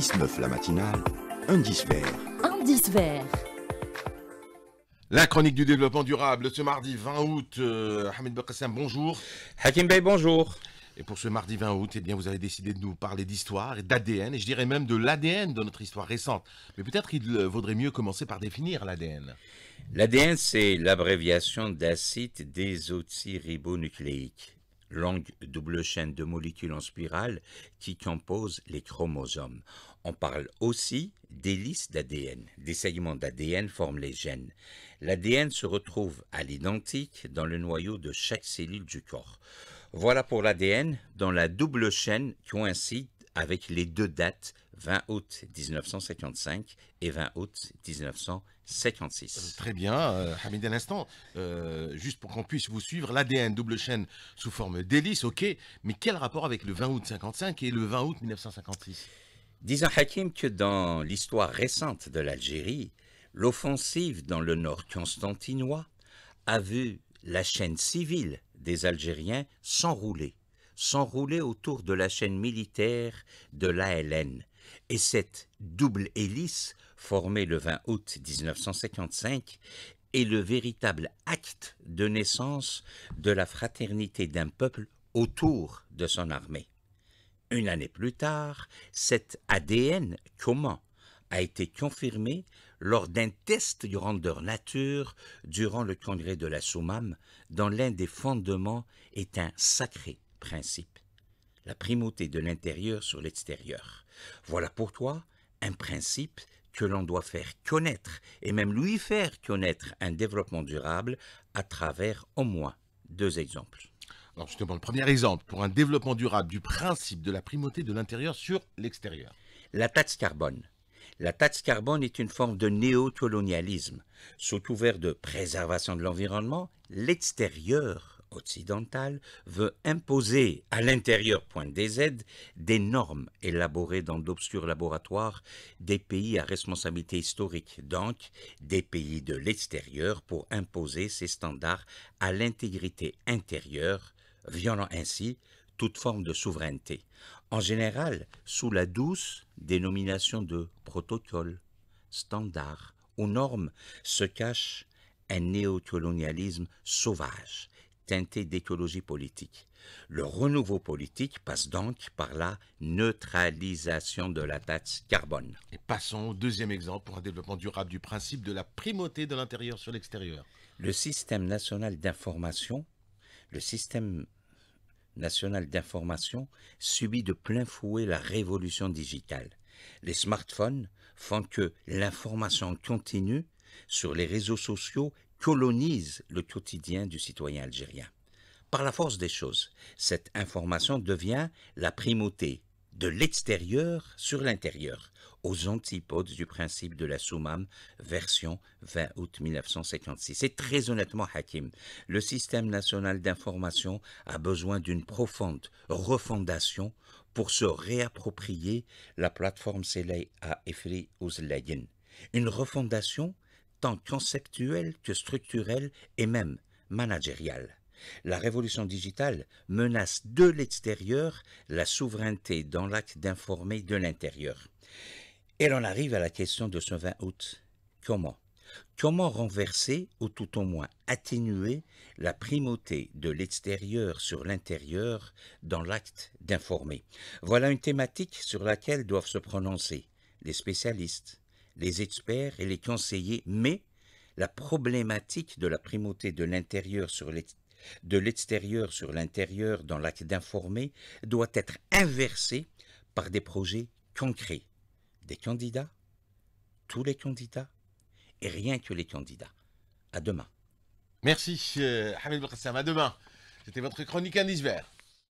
6-9 la matinale, un vert. un La chronique du développement durable ce mardi 20 août. Hamid euh, Bakassam, bonjour. Hakim Bey, bonjour. Et pour ce mardi 20 août, eh bien, vous avez décidé de nous parler d'histoire et d'ADN, et je dirais même de l'ADN de notre histoire récente. Mais peut-être qu'il euh, vaudrait mieux commencer par définir l'ADN. L'ADN, c'est l'abréviation d'acide désoxyribonucléique longue double chaîne de molécules en spirale qui composent les chromosomes. On parle aussi d'hélices d'ADN. Des segments d'ADN forment les gènes. L'ADN se retrouve à l'identique dans le noyau de chaque cellule du corps. Voilà pour l'ADN dont la double chaîne coïncide avec les deux dates 20 août 1955 et 20 août 1956. Euh, très bien, euh, Hamid, à l'instant, euh, juste pour qu'on puisse vous suivre, l'ADN double chaîne sous forme d'hélice, ok, mais quel rapport avec le 20 août 1955 et le 20 août 1956 Disons, Hakim, que dans l'histoire récente de l'Algérie, l'offensive dans le nord constantinois a vu la chaîne civile des Algériens s'enrouler s'enroulait autour de la chaîne militaire de l'ALN, et cette double hélice, formée le 20 août 1955, est le véritable acte de naissance de la fraternité d'un peuple autour de son armée. Une année plus tard, cet ADN comment a été confirmé lors d'un test grandeur nature durant le congrès de la Soumam, dont l'un des fondements est un sacré principe, la primauté de l'intérieur sur l'extérieur. Voilà pour toi un principe que l'on doit faire connaître et même lui faire connaître un développement durable à travers au moins deux exemples. Alors justement, le premier exemple pour un développement durable du principe de la primauté de l'intérieur sur l'extérieur. La taxe carbone. La taxe carbone est une forme de néocolonialisme. Sous couvert de préservation de l'environnement, l'extérieur Occidental veut imposer à l'intérieur point des aides des normes élaborées dans d'obscurs laboratoires des pays à responsabilité historique, donc des pays de l'extérieur pour imposer ces standards à l'intégrité intérieure, violant ainsi toute forme de souveraineté, en général sous la douce dénomination de protocole, standard ou norme se cache un néocolonialisme sauvage teinté d'écologie politique. Le renouveau politique passe donc par la neutralisation de la taxe carbone. Et passons au deuxième exemple pour un développement durable du principe de la primauté de l'intérieur sur l'extérieur. Le système national d'information, le système national d'information subit de plein fouet la révolution digitale. Les smartphones font que l'information continue sur les réseaux sociaux colonise le quotidien du citoyen algérien. Par la force des choses, cette information devient la primauté de l'extérieur sur l'intérieur, aux antipodes du principe de la Soumam, version 20 août 1956. Et très honnêtement, Hakim, le système national d'information a besoin d'une profonde refondation pour se réapproprier la plateforme Selei à Efri Une refondation tant que structurel et même managérial. La révolution digitale menace de l'extérieur la souveraineté dans l'acte d'informer de l'intérieur. Et l'on arrive à la question de ce 20 août. Comment Comment renverser, ou tout au moins atténuer, la primauté de l'extérieur sur l'intérieur dans l'acte d'informer Voilà une thématique sur laquelle doivent se prononcer les spécialistes, les experts et les conseillers, mais la problématique de la primauté de l'intérieur sur l'extérieur sur l'intérieur dans l'acte d'informer doit être inversée par des projets concrets. Des candidats, tous les candidats et rien que les candidats. À demain. Merci, euh, Hamid À demain. C'était votre chronique Vert.